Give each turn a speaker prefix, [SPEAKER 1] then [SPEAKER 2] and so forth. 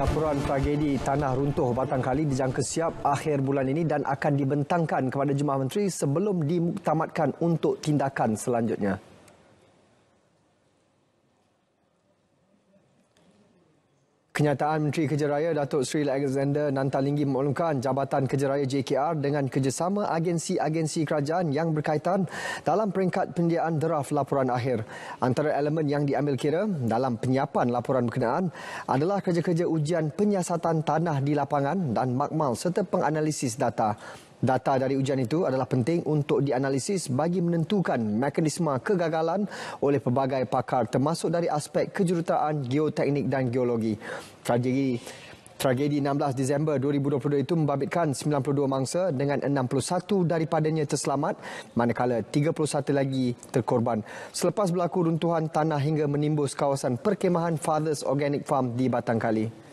[SPEAKER 1] Laporan tragedi tanah runtuh Batang Kali dijangka siap akhir bulan ini dan akan dibentangkan kepada Jemaah Menteri sebelum ditamatkan untuk tindakan selanjutnya. Kenyataan Menteri Kerja Raya Datuk Sri Alexander Nantalingi memaklumkan Jabatan Kerja Raya JKR dengan kerjasama agensi-agensi kerajaan yang berkaitan dalam peringkat penyediaan deraf laporan akhir. Antara elemen yang diambil kira dalam penyiapan laporan berkenaan adalah kerja-kerja ujian penyiasatan tanah di lapangan dan makmal serta penganalisis data. Data dari ujian itu adalah penting untuk dianalisis bagi menentukan mekanisme kegagalan oleh pelbagai pakar termasuk dari aspek kejurutaan geoteknik dan geologi. Tragedi Tragedi 16 Disember 2022 itu membabitkan 92 mangsa dengan 61 daripadanya terselamat manakala 31 lagi terkorban selepas berlaku runtuhan tanah hingga menimbus kawasan perkemahan Fathers Organic Farm di Batangkali.